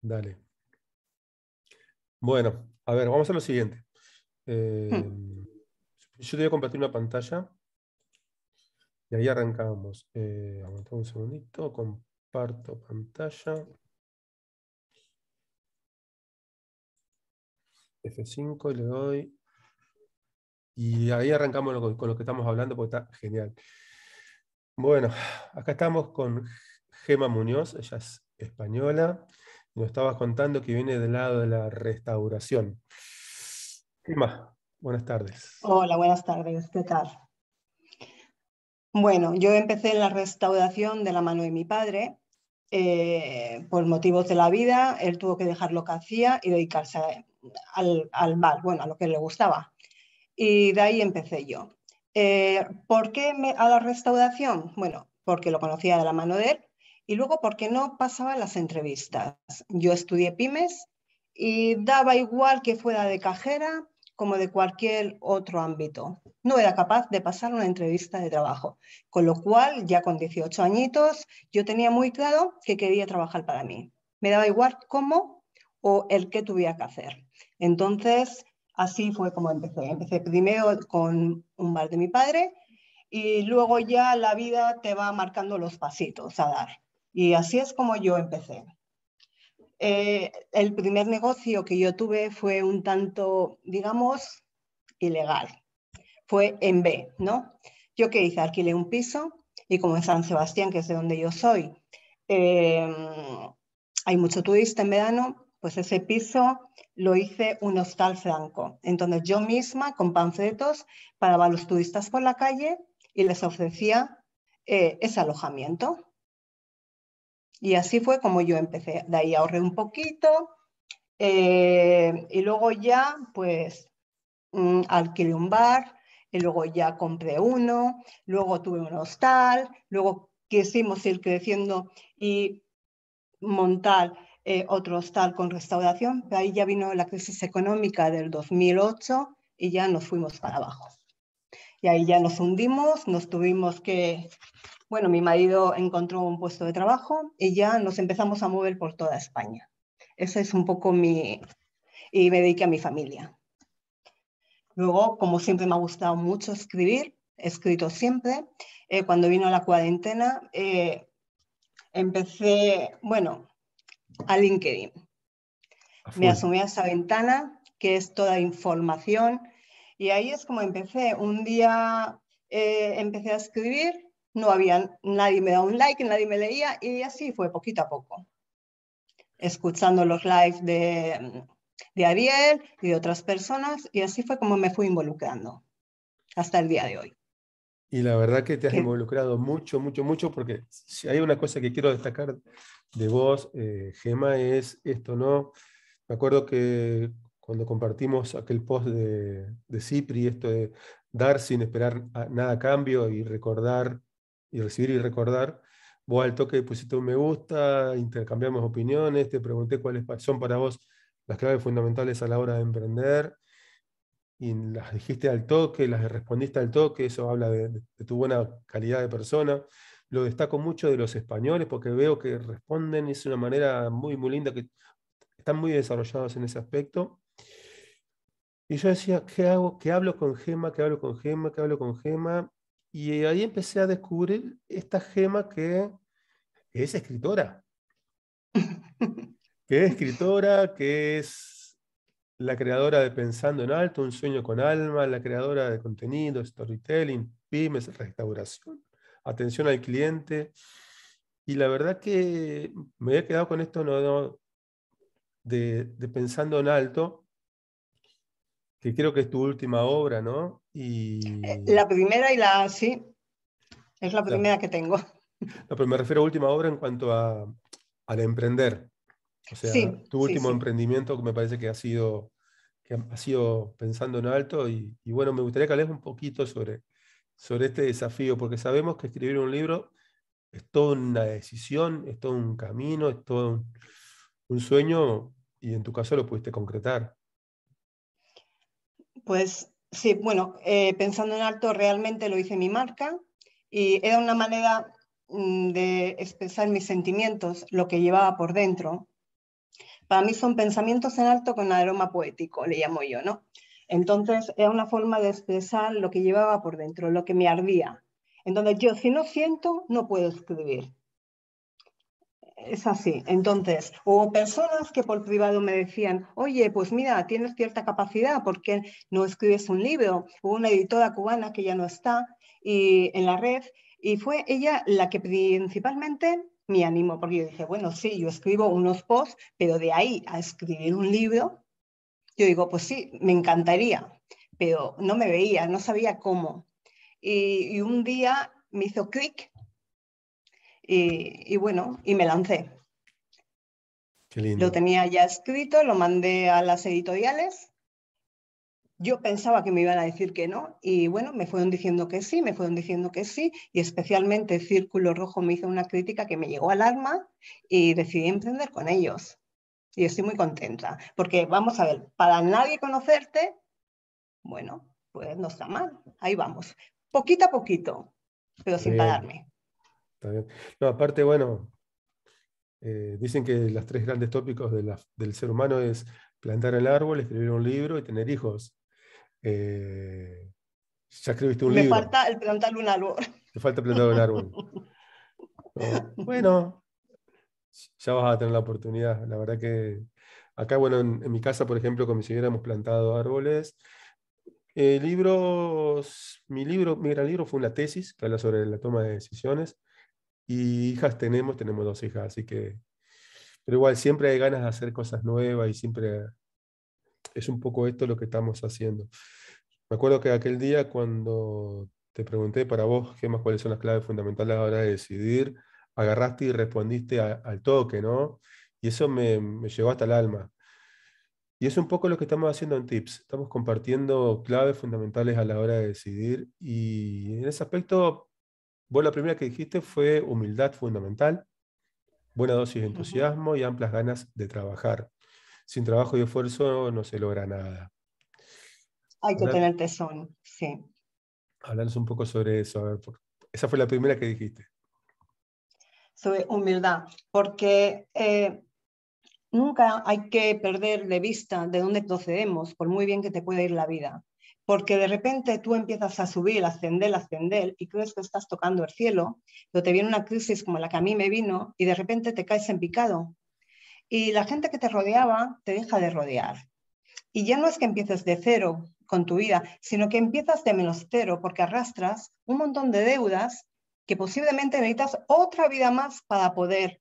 Dale. Bueno, a ver, vamos a lo siguiente. Eh, hmm. Yo te voy a compartir una pantalla. Y ahí arrancamos. Eh, un segundito, comparto pantalla. F5 y le doy. Y ahí arrancamos con lo que estamos hablando porque está genial. Bueno, acá estamos con Gema Muñoz, ella es española nos estabas contando que viene del lado de la restauración. ¿Qué más? buenas tardes. Hola, buenas tardes, ¿qué tal? Bueno, yo empecé la restauración de la mano de mi padre. Eh, por motivos de la vida, él tuvo que dejar lo que hacía y dedicarse al, bar, bueno, a lo que le gustaba. Y de ahí empecé yo. Eh, ¿Por qué me, a la restauración? Bueno, porque lo conocía de la mano de él y luego, porque no pasaba las entrevistas? Yo estudié pymes y daba igual que fuera de cajera como de cualquier otro ámbito. No era capaz de pasar una entrevista de trabajo, con lo cual ya con 18 añitos yo tenía muy claro que quería trabajar para mí. Me daba igual cómo o el qué tuviera que hacer. Entonces, así fue como empecé. Empecé primero con un bar de mi padre y luego ya la vida te va marcando los pasitos a dar. Y así es como yo empecé. Eh, el primer negocio que yo tuve fue un tanto, digamos, ilegal. Fue en B, ¿no? Yo que hice, alquilé un piso y como en San Sebastián, que es de donde yo soy, em, hay mucho turista en verano, pues ese piso lo hice un hostal franco. Entonces yo misma con panfletos paraba a los turistas por la calle y les ofrecía eh, ese alojamiento. Y así fue como yo empecé. De ahí ahorré un poquito eh, y luego ya pues mm, alquilé un bar y luego ya compré uno, luego tuve un hostal, luego quisimos ir creciendo y montar eh, otro hostal con restauración, pero ahí ya vino la crisis económica del 2008 y ya nos fuimos para abajo. Y ahí ya nos hundimos, nos tuvimos que bueno, mi marido encontró un puesto de trabajo y ya nos empezamos a mover por toda España. Eso es un poco mi... y me dediqué a mi familia. Luego, como siempre me ha gustado mucho escribir, he escrito siempre. Eh, cuando vino la cuarentena, eh, empecé, bueno, a LinkedIn. Me asumí a esa ventana, que es toda información. Y ahí es como empecé. Un día eh, empecé a escribir no había, nadie me da un like, nadie me leía y así fue poquito a poco. Escuchando los likes de, Ariel y de otras personas y así fue como me fui involucrando hasta el día de hoy. Y la verdad que te has involucrado mucho, mucho, mucho, porque si hay una cosa que quiero destacar de vos, eh, Gema, es esto, ¿no? Me acuerdo que cuando compartimos aquel post de, de Cipri, esto de dar sin esperar nada a cambio y recordar y recibir y recordar. Vos al toque pusiste un me gusta, intercambiamos opiniones, te pregunté cuáles son para vos las claves fundamentales a la hora de emprender y las dijiste al toque, las respondiste al toque, eso habla de, tu buena calidad de persona. Lo destaco mucho de los españoles porque veo que responden, es una manera muy, muy linda, que están muy desarrollados en ese aspecto. Y yo decía, ¿qué hago? ¿Qué hablo con Gema? ¿Qué hablo con Gema? ¿Qué hablo con Gema? Y ahí empecé a descubrir esta gema que es escritora. que es escritora, que es la creadora de Pensando en Alto, Un Sueño con Alma, la creadora de contenido, storytelling, pymes, restauración, atención al cliente. Y la verdad que me había quedado con esto de Pensando en Alto, que creo que es tu última obra, ¿no? Eh, y... La primera y la, sí, es la primera que tengo. No, pero me refiero a última obra en cuanto a, al emprender. O sea, tu último emprendimiento que me parece que ha sido, que ha sido pensando en alto y, bueno, me gustaría que hables un poquito sobre, sobre este desafío, porque sabemos que escribir un libro es toda una decisión, es todo un camino, es todo un, un sueño y en tu caso lo pudiste concretar. Pues sí, bueno, eh, pensando en alto realmente lo hice mi marca y era una manera mm, de expresar mis sentimientos, lo que llevaba por dentro. Para mí son pensamientos en alto con aroma poético, le llamo yo, ¿no? Entonces era una forma de expresar lo que llevaba por dentro, lo que me ardía. Entonces yo si no siento, no puedo escribir. Es así. Entonces, hubo personas que por privado me decían, oye, pues mira, tienes cierta capacidad, ¿por qué no escribes un libro? Hubo una editora cubana que ya no está en la red y fue ella la que principalmente me animó, porque yo dije, bueno, sí, yo escribo unos posts, pero de ahí a escribir un libro, yo digo, pues sí, me encantaría, pero no me veía, no sabía cómo. Y, y un día me hizo clic y, bueno, y me lancé. Lo tenía ya escrito, lo mandé a las editoriales. Yo pensaba que me iban a decir que no y bueno, me fueron diciendo que sí, me fueron diciendo que sí y especialmente Círculo Rojo me hizo una crítica que me llegó al alma y decidí emprender con ellos. Y estoy muy contenta, porque vamos a ver, para nadie conocerte, bueno, pues no está mal, ahí vamos, poquito a poquito, pero sin pararme. No, aparte, bueno, eh, dicen que los tres grandes tópicos del ser humano es plantar el árbol, escribir un libro y tener hijos. Eh, ya escribiste un libro. Me falta plantar un árbol. Te falta plantar un árbol. bueno, ya vas a tener la oportunidad. La verdad que acá, bueno, en, mi casa, por ejemplo, con si hubiéramos plantado árboles. Eh, libros, mi libro, mi gran libro fue una tesis que habla sobre la toma de decisiones. Y hijas tenemos, tenemos dos hijas, así que... Pero igual, siempre hay ganas de hacer cosas nuevas y siempre es un poco esto lo que estamos haciendo. Me acuerdo que aquel día cuando te pregunté para vos, Gemma, cuáles son las claves fundamentales a la hora de decidir, agarraste y respondiste al toque, ¿no? Y eso me, me llegó hasta el alma. Y es un poco lo que estamos haciendo en Tips. Estamos compartiendo claves fundamentales a la hora de decidir y en ese aspecto Vos la primera que dijiste fue humildad fundamental, buena dosis de entusiasmo y amplias ganas de trabajar. Sin trabajo y esfuerzo no se logra nada. Hay que tener tesón, sí. Háblanos un poco sobre eso. esa fue la primera que dijiste. Sobre humildad, porque eh, nunca hay que perder de vista de dónde procedemos, por muy bien que te pueda ir la vida porque de repente tú empiezas a subir, ascender, ascender y crees que estás tocando el cielo, pero te viene una crisis como la que a mí me vino y de repente te caes en picado. Y la gente que te rodeaba te deja de rodear. Y ya no es que empieces de cero con tu vida, sino que empiezas de menos cero porque arrastras un montón de deudas que posiblemente necesitas otra vida más para poder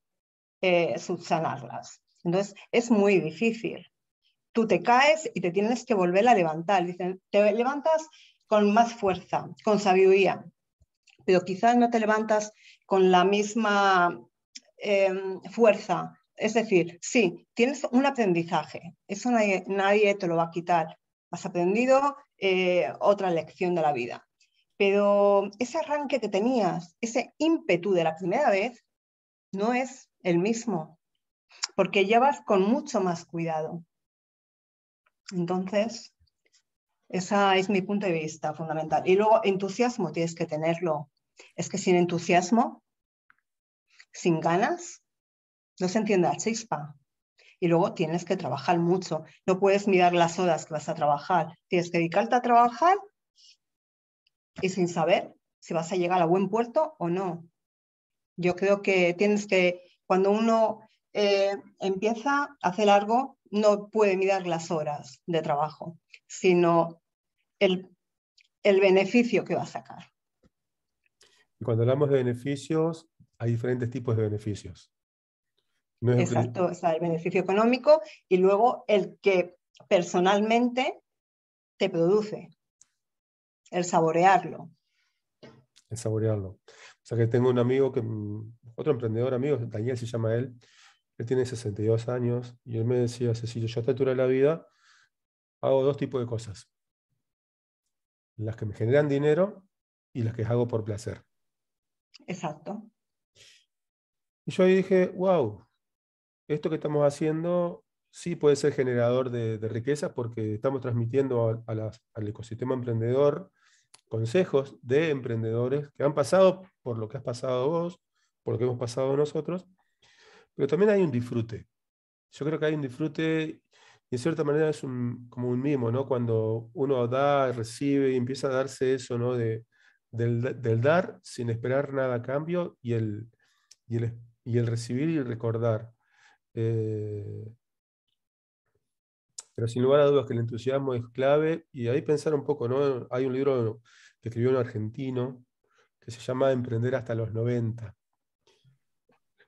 eh, subsanarlas. Entonces, es muy difícil tú te caes y te tienes que volver a levantar. Dicen, te levantas con más fuerza, con sabiduría, pero quizás no te levantas con la misma em, fuerza. Es decir, sí, tienes un aprendizaje, eso nadie, te lo va a quitar. Has aprendido eh, otra lección de la vida. Pero ese arranque que tenías, ese ímpetu de la primera vez, no es el mismo, porque ya vas con mucho más cuidado. Entonces, ese es mi punto de vista fundamental. Y luego, entusiasmo tienes que tenerlo. Es que sin entusiasmo, sin ganas, no se entiende la chispa. Y luego tienes que trabajar mucho. No puedes mirar las horas que vas a trabajar. Tienes que dedicarte a trabajar y sin saber si vas a llegar a buen puerto o no. Yo creo que tienes que, cuando uno eh, empieza a hacer algo, no puede mirar las horas de trabajo, sino el, beneficio que va a sacar. Cuando hablamos de beneficios, hay diferentes tipos de beneficios. Exacto, o sea, el beneficio económico y luego el que personalmente te produce, el saborearlo. El saborearlo. O sea que tengo un amigo, que, mm, otro emprendedor amigo, Daniel se llama él, él tiene 62 años, y él me decía, Cecilio, yo a esta la vida hago dos tipos de cosas. Las que me generan dinero y las que hago por placer. Exacto. Y yo ahí dije, wow, esto que estamos haciendo sí puede ser generador de, riquezas riqueza porque estamos transmitiendo al ecosistema emprendedor consejos de emprendedores que han pasado por lo que has pasado vos, por lo que hemos pasado nosotros, pero también hay un disfrute. Yo creo que hay un disfrute y en cierta manera es un, como un mimo, ¿no? Cuando uno da, recibe y empieza a darse eso, del, dar sin esperar nada a cambio y el, y el, recibir y el recordar. Eh, pero sin lugar a dudas que el entusiasmo es clave y ahí pensar un poco, ¿no? Hay un libro que escribió un argentino que se llama Emprender hasta los 90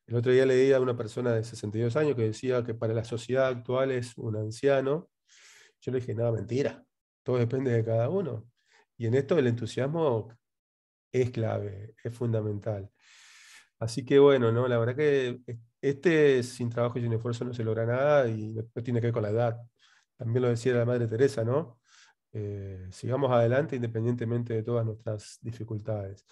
el otro día leí a una persona de 62 años que decía que para la sociedad actual es un anciano. Yo le dije, nada, mentira. Todo depende de cada uno. Y en esto el entusiasmo es clave, es fundamental. Así que bueno, ¿no? la verdad que este sin trabajo y sin esfuerzo no se logra nada y no tiene que ver con la edad. También lo decía la Madre Teresa, ¿no? Eh, sigamos adelante independientemente de todas nuestras dificultades.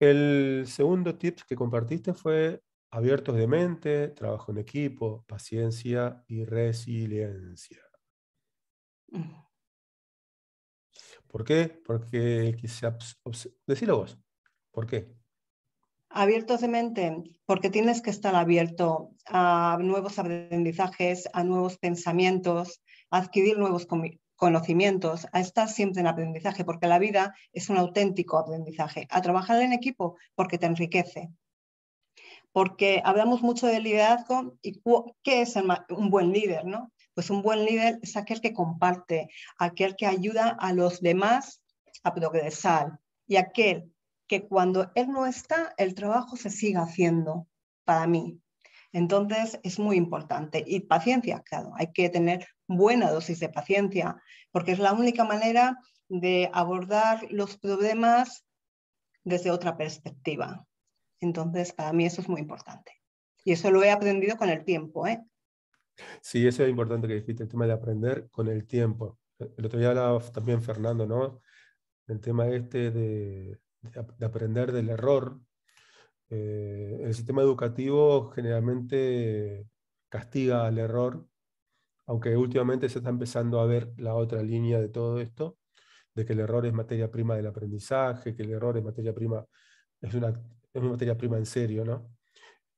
El segundo tip que compartiste fue abiertos de mente, trabajo en equipo, paciencia y resiliencia. ¿Por qué? Porque quise Decilo vos. ¿Por qué? Abiertos de mente, porque tienes que estar abierto a nuevos aprendizajes, a nuevos pensamientos, a adquirir nuevos conocimientos, a estar siempre en aprendizaje, porque la vida es un auténtico aprendizaje, a trabajar en equipo porque te enriquece. Porque hablamos mucho de liderazgo y qué es un buen líder, ¿no? Pues un buen líder es aquel que comparte, aquel que ayuda a los demás a progresar y aquel que cuando él no está, el trabajo se siga haciendo para mí, entonces, es muy importante. Y paciencia, claro, hay que tener buena dosis de paciencia, porque es la única manera de abordar los problemas desde otra perspectiva. Entonces, para mí eso es muy importante. Y eso lo he aprendido con el tiempo. ¿eh? Sí, eso es importante que dijiste, el tema de aprender con el tiempo. El otro día hablaba también Fernando, ¿no? El tema este de aprender del error, eh, el sistema educativo generalmente castiga al error, aunque últimamente se está empezando a ver la otra línea de todo esto, de que el error es materia prima del aprendizaje, que el error es materia prima, es una, materia prima en serio, ¿no?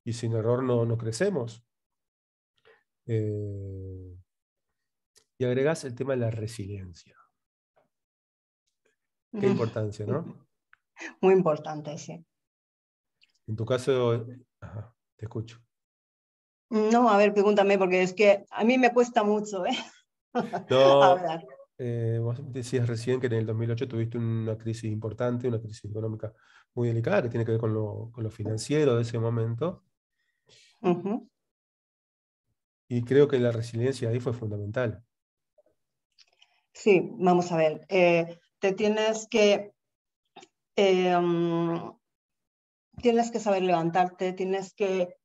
Y sin error no, crecemos. Eh, y agregas el tema de la resiliencia. Qué importancia, ¿no? Muy importante, sí. En tu caso, te escucho. No, a ver, pregúntame, porque es que a mí me cuesta mucho ¿eh? no, eh, vos decías recién que en el 2008 tuviste una crisis importante, una crisis económica muy delicada, que tiene que ver con lo, financiero de ese momento. Y creo que la resiliencia ahí fue fundamental. Sí, vamos a ver. Eh, te tienes que eh, mm, tienes que saber levantarte, tienes que,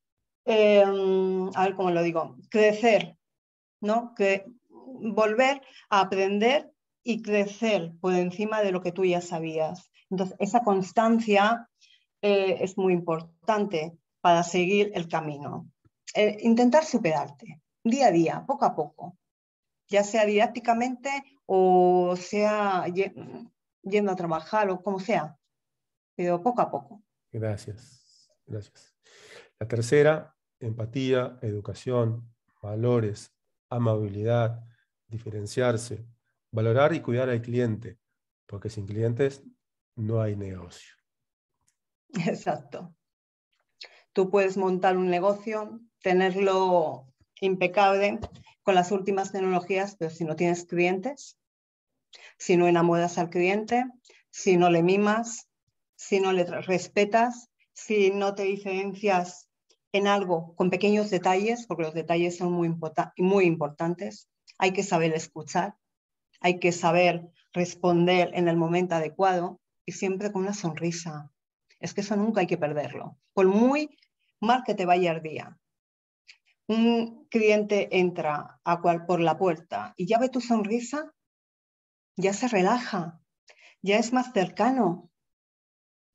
em, a ver cómo lo digo, crecer, ¿no? Que volver a aprender y crecer por encima de lo que tú ya sabías. Entonces, esa constancia eh, es muy importante para seguir el camino. Eh, intentar superarte día a día, poco a poco, ya sea didácticamente o sea yendo a trabajar o como sea, pero poco a poco. Gracias, gracias. La tercera, empatía, educación, valores, amabilidad, diferenciarse, valorar y cuidar al cliente, porque sin clientes no hay negocio. Exacto. Tú puedes montar un negocio, tenerlo impecable con las últimas tecnologías, pero si no tienes clientes, si no enamoras al cliente, si no le mimas, si no le respetas, si no te diferencias en algo con pequeños detalles, porque los detalles son muy, muy importantes, hay que saber escuchar, hay que saber responder en el momento adecuado y siempre con una sonrisa. Es que eso nunca hay que perderlo, por muy mal que te vaya el día. Un cliente entra a cual por la puerta y ya ve tu sonrisa, ya se relaja, ya es más cercano,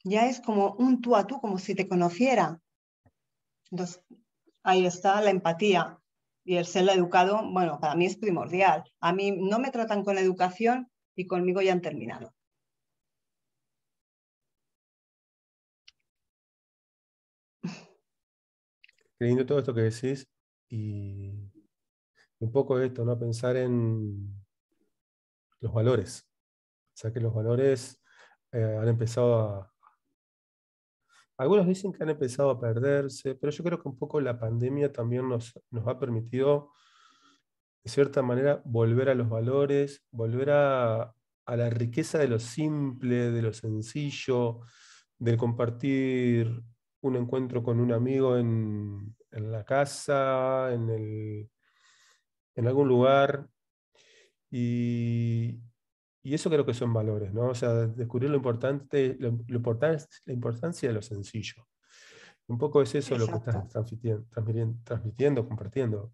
ya es como un tú a tú, como si te conociera. Entonces, ahí está la empatía y el ser educado, bueno, para mí es primordial. A mí no me tratan con educación y conmigo ya han terminado. creyendo todo esto que decís y un poco esto, ¿no? Pensar en los valores. O sea, que los valores eh, han empezado a, algunos dicen que han empezado a perderse, pero yo creo que un poco la pandemia también nos, ha permitido, de cierta manera, volver a los valores, volver a, la riqueza de lo simple, de lo sencillo, de compartir un encuentro con un amigo en, la casa, en, el, en algún lugar. Y, y eso creo que son valores, ¿no? O sea, descubrir lo importante, lo, lo importante la importancia de lo sencillo. Un poco es eso lo que estás transmitiendo, compartiendo.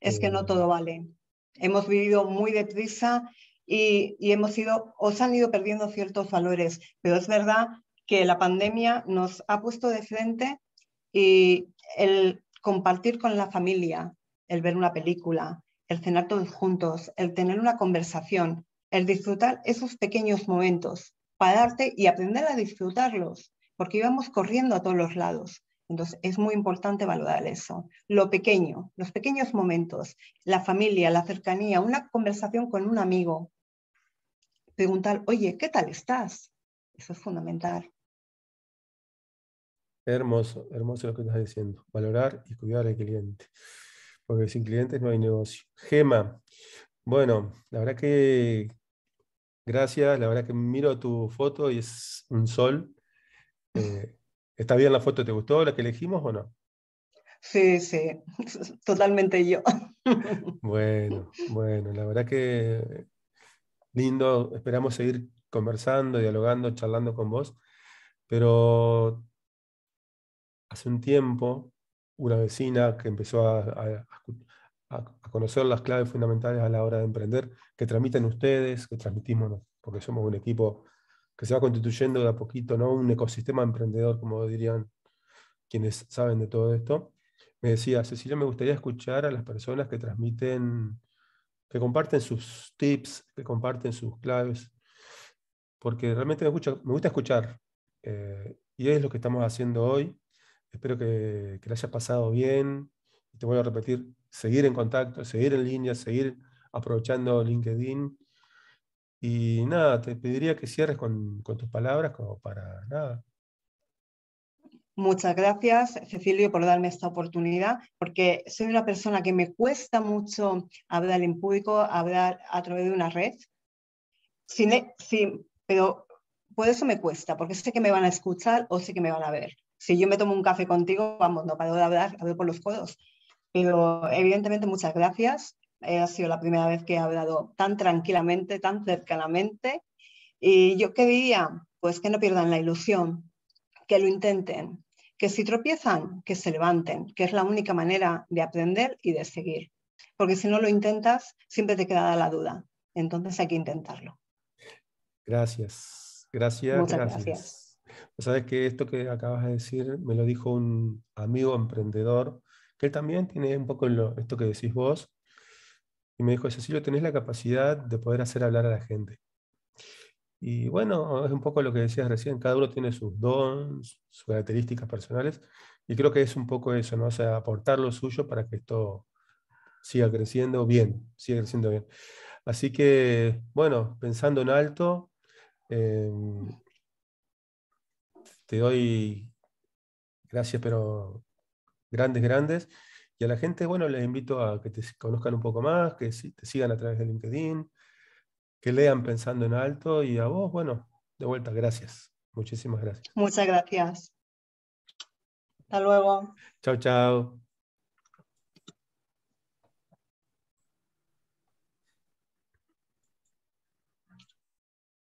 Es que no eh, todo vale. Hemos vivido muy deprisa y, y hemos ido, os han ido perdiendo ciertos valores, pero es verdad que la pandemia nos ha puesto de frente y el compartir con la familia, el ver una película, el cenar todos juntos, el tener una conversación, el disfrutar esos pequeños momentos, pararte y aprender a disfrutarlos, porque íbamos corriendo a todos los lados. Entonces, es muy importante valorar eso. Lo pequeño, los pequeños momentos, la familia, la cercanía, una conversación con un amigo. Preguntar, oye, ¿qué tal estás? Eso es fundamental. Hermoso, hermoso lo que estás diciendo. Valorar y cuidar al cliente porque sin clientes no hay negocio. Gema, bueno, la verdad que gracias, la verdad que miro tu foto y es un sol. Eh, ¿Está bien la foto? ¿Te gustó la que elegimos o no? Sí, sí, totalmente yo. Bueno, bueno, la verdad que lindo, esperamos seguir conversando, dialogando, charlando con vos, pero hace un tiempo una vecina que empezó a, conocer las claves fundamentales a la hora de emprender, que transmiten ustedes, que transmitimos, porque somos un equipo que se va constituyendo de a poquito, ¿no? Un ecosistema emprendedor, como dirían quienes saben de todo esto. Me decía, Cecilia, me gustaría escuchar a las personas que transmiten, que comparten sus tips, que comparten sus claves, porque realmente me, escucha, me gusta escuchar. Eh, y es lo que estamos haciendo hoy Espero que, que la hayas pasado bien. te voy a repetir, seguir en contacto, seguir en línea, seguir aprovechando LinkedIn. Y nada, te pediría que cierres con, tus palabras como para nada. Muchas gracias, Cecilio, por darme esta oportunidad, porque soy una persona que me cuesta mucho hablar en público, hablar a través de una red. E, sí, pero por eso me cuesta, porque sé que me van a escuchar o sé que me van a ver si yo me tomo un café contigo, vamos, no paro de hablar, hablo por los codos. Pero evidentemente muchas gracias. Eh, ha sido la primera vez que he hablado tan tranquilamente, tan cercanamente. Y yo qué diría, pues que no pierdan la ilusión, que lo intenten, que si tropiezan, que se levanten, que es la única manera de aprender y de seguir. Porque si no lo intentas, siempre te quedará la duda. Entonces hay que intentarlo. Gracias. gracias. gracias. Sabes que esto que acabas de decir me lo dijo un amigo emprendedor, que él también tiene un poco esto que decís vos, y me dijo, Cecilio, tenés la capacidad de poder hacer hablar a la gente. Y bueno, es un poco lo que decías recién, cada uno tiene sus dones, sus características personales, y creo que es un poco eso, ¿no? O sea, aportar lo suyo para que esto siga creciendo bien, siga creciendo bien. Así que, bueno, pensando en alto, em, te doy gracias, pero grandes, grandes. Y a la gente, bueno, les invito a que te conozcan un poco más, que te sigan a través de LinkedIn, que lean pensando en alto y a vos, bueno, de vuelta, gracias. Muchísimas gracias. Muchas gracias. Hasta luego. Chao, chao.